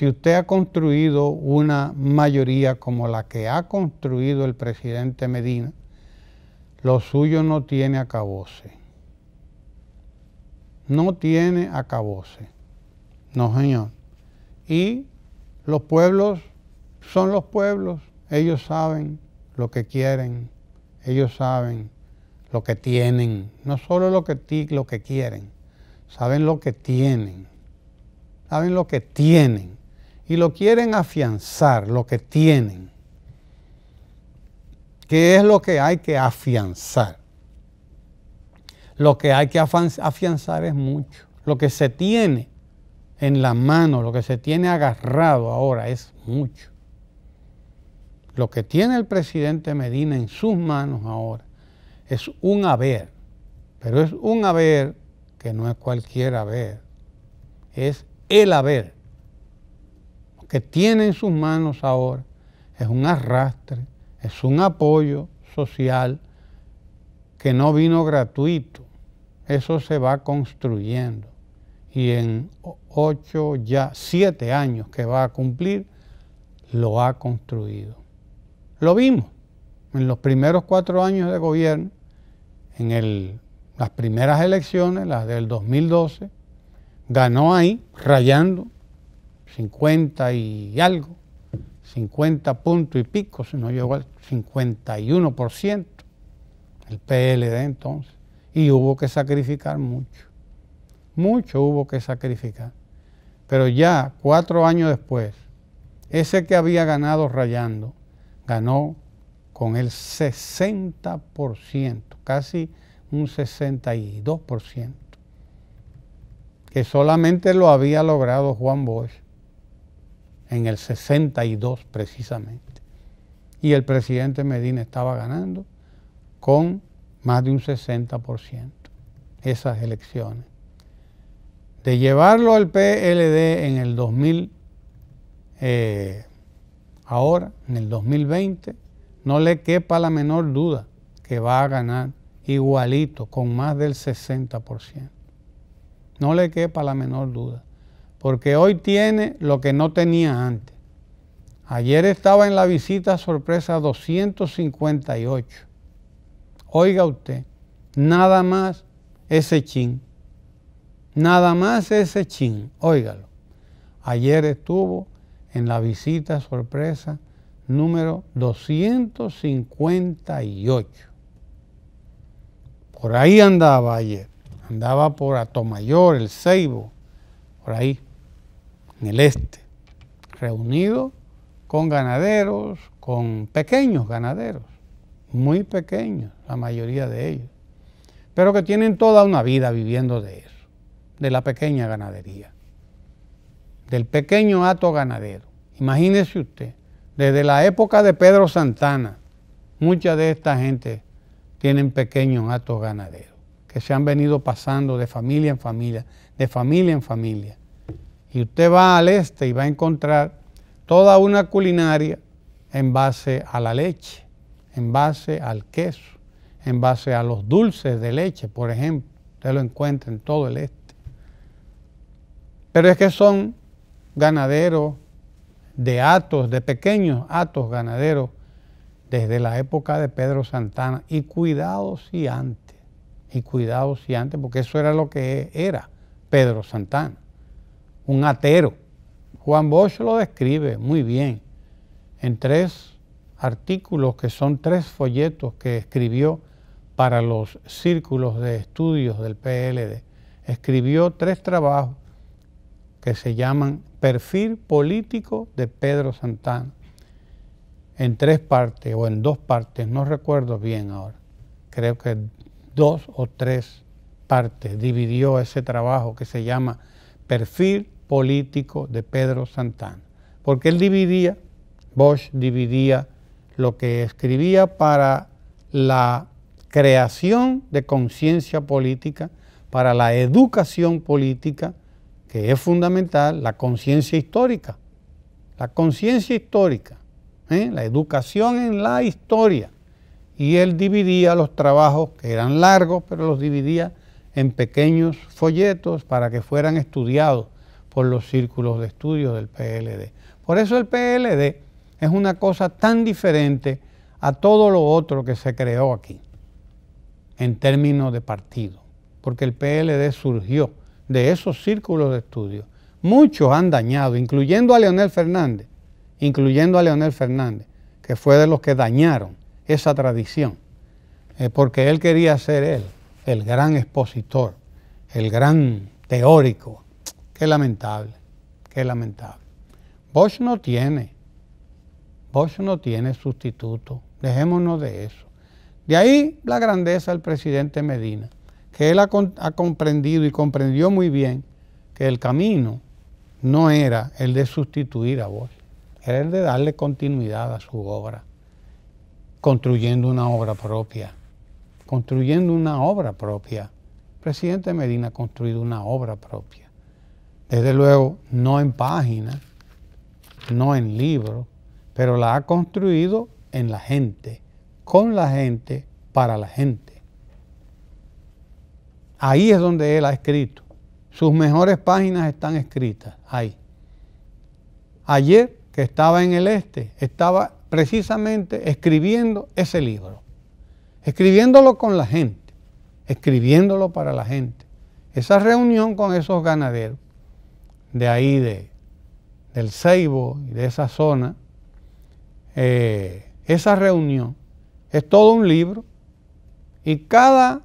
si usted ha construido una mayoría como la que ha construido el presidente Medina, lo suyo no tiene acabose. No tiene acabose. No, señor. Y los pueblos son los pueblos. Ellos saben lo que quieren. Ellos saben lo que tienen. No solo lo que, lo que quieren. Saben lo que tienen. Saben lo que tienen y lo quieren afianzar, lo que tienen. ¿Qué es lo que hay que afianzar? Lo que hay que afianzar es mucho. Lo que se tiene en la mano, lo que se tiene agarrado ahora es mucho. Lo que tiene el presidente Medina en sus manos ahora es un haber, pero es un haber que no es cualquier haber, es el haber que tiene en sus manos ahora es un arrastre, es un apoyo social que no vino gratuito. Eso se va construyendo. Y en ocho, ya siete años que va a cumplir, lo ha construido. Lo vimos en los primeros cuatro años de gobierno, en las primeras elecciones, las del 2012, ganó ahí, rayando 50 y algo, 50 puntos y pico, si no llegó al 51%, el PLD entonces, y hubo que sacrificar mucho, mucho hubo que sacrificar. Pero ya cuatro años después, ese que había ganado rayando, ganó con el 60%, casi un 62%, que solamente lo había logrado Juan Bosch en el 62 precisamente. Y el presidente Medina estaba ganando con más de un 60% esas elecciones. De llevarlo al PLD en el 2000, eh, ahora, en el 2020, no le quepa la menor duda que va a ganar igualito, con más del 60%. No le quepa la menor duda porque hoy tiene lo que no tenía antes. Ayer estaba en la visita sorpresa 258. Oiga usted, nada más ese chin. Nada más ese chin, óigalo. Ayer estuvo en la visita sorpresa número 258. Por ahí andaba ayer, andaba por Atomayor, el Ceibo, por ahí en el este, reunido con ganaderos, con pequeños ganaderos, muy pequeños, la mayoría de ellos, pero que tienen toda una vida viviendo de eso, de la pequeña ganadería, del pequeño hato ganadero. Imagínese usted, desde la época de Pedro Santana, mucha de esta gente tienen pequeños hatos ganaderos, que se han venido pasando de familia en familia, de familia en familia, y usted va al este y va a encontrar toda una culinaria en base a la leche, en base al queso, en base a los dulces de leche, por ejemplo. Usted lo encuentra en todo el este. Pero es que son ganaderos de atos, de pequeños atos ganaderos, desde la época de Pedro Santana. Y cuidados y antes, y cuidados y antes, porque eso era lo que era Pedro Santana un atero. Juan Bosch lo describe muy bien en tres artículos que son tres folletos que escribió para los círculos de estudios del PLD. Escribió tres trabajos que se llaman Perfil Político de Pedro Santana, en tres partes o en dos partes, no recuerdo bien ahora, creo que dos o tres partes dividió ese trabajo que se llama Perfil político de Pedro Santana, porque él dividía, Bosch dividía lo que escribía para la creación de conciencia política, para la educación política, que es fundamental, la conciencia histórica, la conciencia histórica, ¿eh? la educación en la historia. Y él dividía los trabajos, que eran largos, pero los dividía en pequeños folletos para que fueran estudiados por los círculos de estudio del PLD. Por eso el PLD es una cosa tan diferente a todo lo otro que se creó aquí, en términos de partido, porque el PLD surgió de esos círculos de estudio. Muchos han dañado, incluyendo a Leonel Fernández, incluyendo a Leonel Fernández, que fue de los que dañaron esa tradición, eh, porque él quería ser él, el gran expositor, el gran teórico, Qué lamentable, qué lamentable. Bosch no tiene, Bosch no tiene sustituto, dejémonos de eso. De ahí la grandeza del presidente Medina, que él ha, comprendido y comprendió muy bien que el camino no era el de sustituir a Bosch, era el de darle continuidad a su obra, construyendo una obra propia, construyendo una obra propia. El presidente Medina ha construido una obra propia desde luego no en páginas, no en libros, pero la ha construido en la gente, con la gente, para la gente. Ahí es donde él ha escrito. Sus mejores páginas están escritas ahí. Ayer, que estaba en el este, estaba precisamente escribiendo ese libro, escribiéndolo con la gente, escribiéndolo para la gente. Esa reunión con esos ganaderos de ahí, de, del Ceibo y de esa zona, eh, esa reunión es todo un libro y cada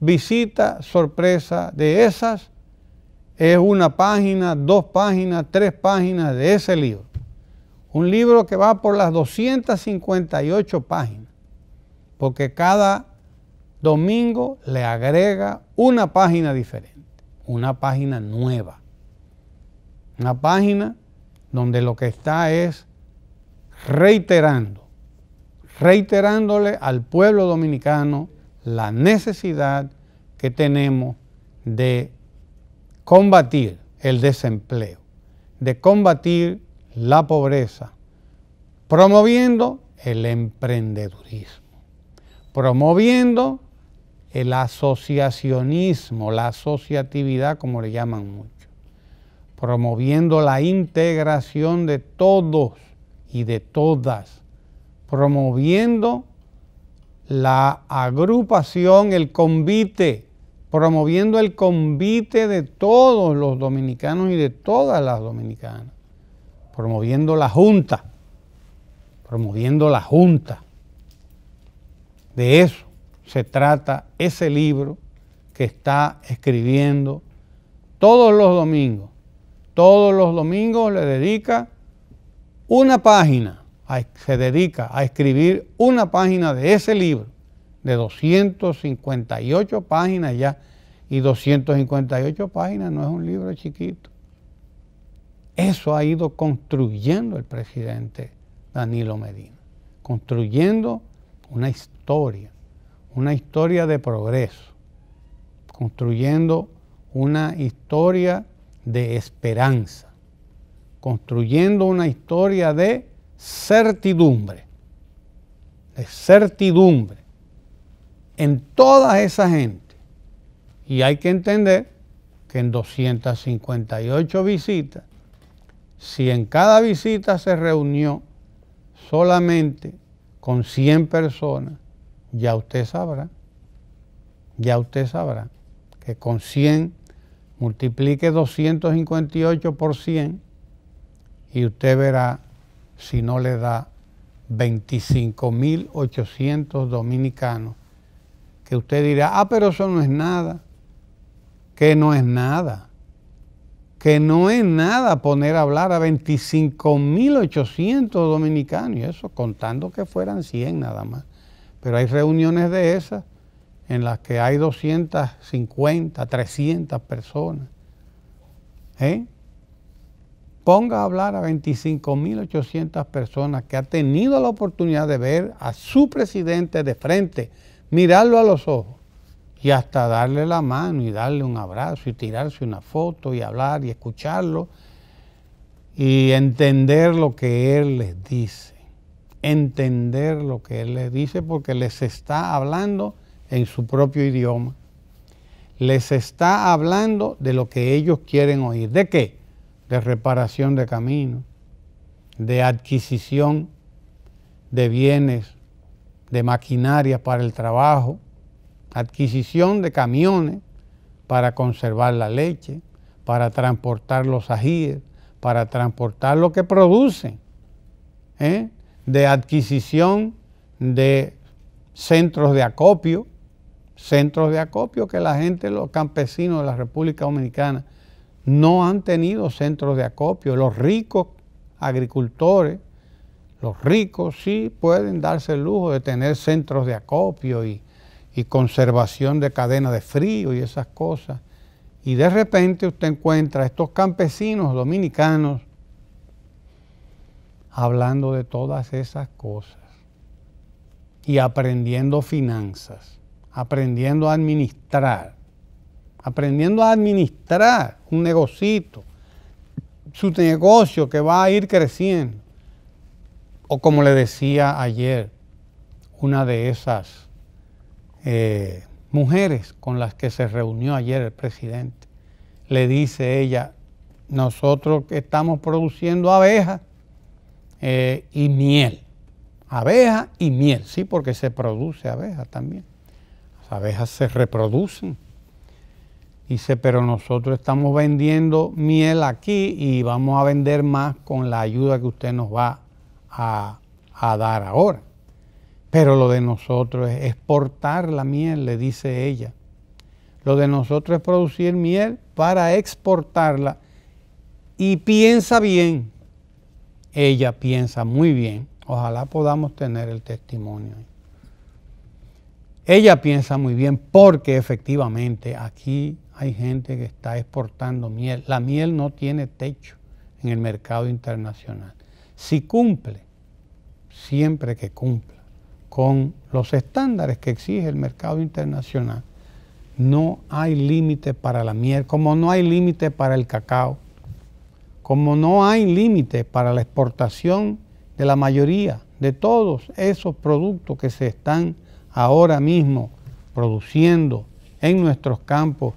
visita sorpresa de esas es una página, dos páginas, tres páginas de ese libro. Un libro que va por las 258 páginas, porque cada domingo le agrega una página diferente, una página nueva. Una página donde lo que está es reiterando, reiterándole al pueblo dominicano la necesidad que tenemos de combatir el desempleo, de combatir la pobreza, promoviendo el emprendedurismo, promoviendo el asociacionismo, la asociatividad, como le llaman muchos promoviendo la integración de todos y de todas, promoviendo la agrupación, el convite, promoviendo el convite de todos los dominicanos y de todas las dominicanas, promoviendo la junta, promoviendo la junta. De eso se trata ese libro que está escribiendo todos los domingos todos los domingos le dedica una página, se dedica a escribir una página de ese libro, de 258 páginas ya, y 258 páginas no es un libro chiquito. Eso ha ido construyendo el presidente Danilo Medina, construyendo una historia, una historia de progreso, construyendo una historia de esperanza, construyendo una historia de certidumbre, de certidumbre en toda esa gente. Y hay que entender que en 258 visitas, si en cada visita se reunió solamente con 100 personas, ya usted sabrá, ya usted sabrá que con 100 multiplique 258 por 100 y usted verá si no le da 25.800 dominicanos, que usted dirá, ah, pero eso no es nada, que no es nada, que no es nada poner a hablar a 25.800 dominicanos, y eso contando que fueran 100 nada más. Pero hay reuniones de esas en las que hay 250, 300 personas. ¿eh? Ponga a hablar a 25.800 personas que ha tenido la oportunidad de ver a su presidente de frente, mirarlo a los ojos y hasta darle la mano y darle un abrazo y tirarse una foto y hablar y escucharlo y entender lo que él les dice. Entender lo que él les dice porque les está hablando en su propio idioma, les está hablando de lo que ellos quieren oír. ¿De qué? De reparación de caminos, de adquisición de bienes, de maquinaria para el trabajo, adquisición de camiones para conservar la leche, para transportar los ajíes, para transportar lo que producen, ¿eh? de adquisición de centros de acopio, centros de acopio que la gente, los campesinos de la República Dominicana, no han tenido centros de acopio. Los ricos agricultores, los ricos sí pueden darse el lujo de tener centros de acopio y, conservación de cadena de frío y esas cosas. Y de repente usted encuentra a estos campesinos dominicanos hablando de todas esas cosas y aprendiendo finanzas aprendiendo a administrar, aprendiendo a administrar un negocito, su negocio que va a ir creciendo. O como le decía ayer, una de esas eh, mujeres con las que se reunió ayer el presidente, le dice ella, nosotros estamos produciendo abejas eh, y miel, abeja y miel, sí, porque se produce abeja también abejas se reproducen. Dice, pero nosotros estamos vendiendo miel aquí y vamos a vender más con la ayuda que usted nos va a, a dar ahora. Pero lo de nosotros es exportar la miel, le dice ella. Lo de nosotros es producir miel para exportarla. Y piensa bien. Ella piensa muy bien. Ojalá podamos tener el testimonio. Ella piensa muy bien porque efectivamente aquí hay gente que está exportando miel. La miel no tiene techo en el mercado internacional. Si cumple, siempre que cumpla con los estándares que exige el mercado internacional, no hay límite para la miel, como no hay límite para el cacao, como no hay límite para la exportación de la mayoría de todos esos productos que se están ahora mismo produciendo en nuestros campos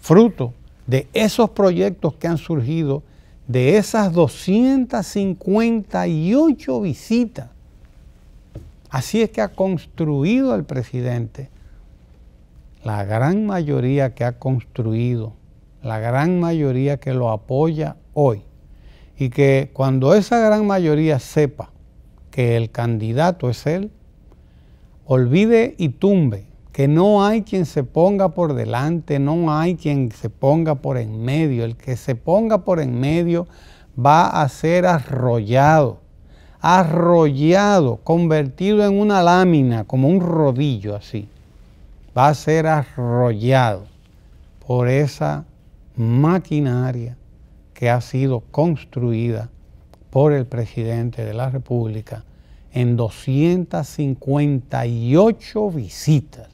fruto de esos proyectos que han surgido, de esas 258 visitas. Así es que ha construido el presidente. La gran mayoría que ha construido, la gran mayoría que lo apoya hoy. Y que cuando esa gran mayoría sepa que el candidato es él, olvide y tumbe, que no hay quien se ponga por delante, no hay quien se ponga por en medio. El que se ponga por en medio va a ser arrollado, arrollado, convertido en una lámina, como un rodillo así. Va a ser arrollado por esa maquinaria que ha sido construida por el presidente de la República en 258 visitas.